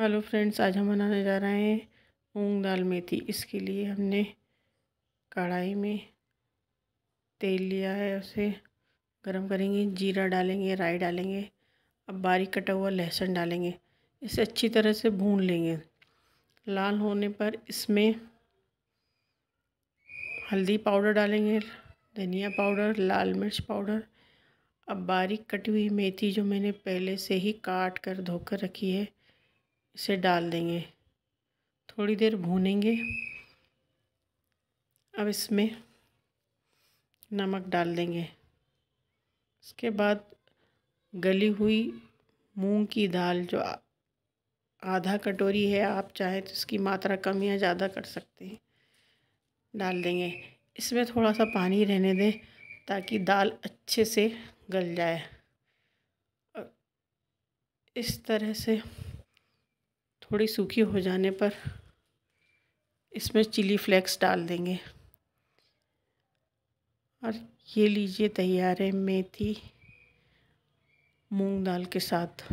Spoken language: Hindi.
हेलो फ्रेंड्स आज हम बनाने जा रहे हैं मूंग दाल मेथी इसके लिए हमने कढ़ाई में तेल लिया है उसे गरम करेंगे जीरा डालेंगे राई डालेंगे अब बारीक कटा हुआ लहसुन डालेंगे इसे अच्छी तरह से भून लेंगे लाल होने पर इसमें हल्दी पाउडर डालेंगे धनिया पाउडर लाल मिर्च पाउडर अब बारीक कटी हुई मेथी जो मैंने पहले से ही काट कर धोकर रखी है इसे डाल देंगे थोड़ी देर भूनेंगे अब इसमें नमक डाल देंगे उसके बाद गली हुई मूंग की दाल जो आधा कटोरी है आप चाहें तो इसकी मात्रा कम या ज़्यादा कर सकते हैं डाल देंगे इसमें थोड़ा सा पानी रहने दें ताकि दाल अच्छे से गल जाए इस तरह से थोड़ी सूखी हो जाने पर इसमें चिली फ्लेक्स डाल देंगे और ये लीजिए तैयार है मेथी मूंग दाल के साथ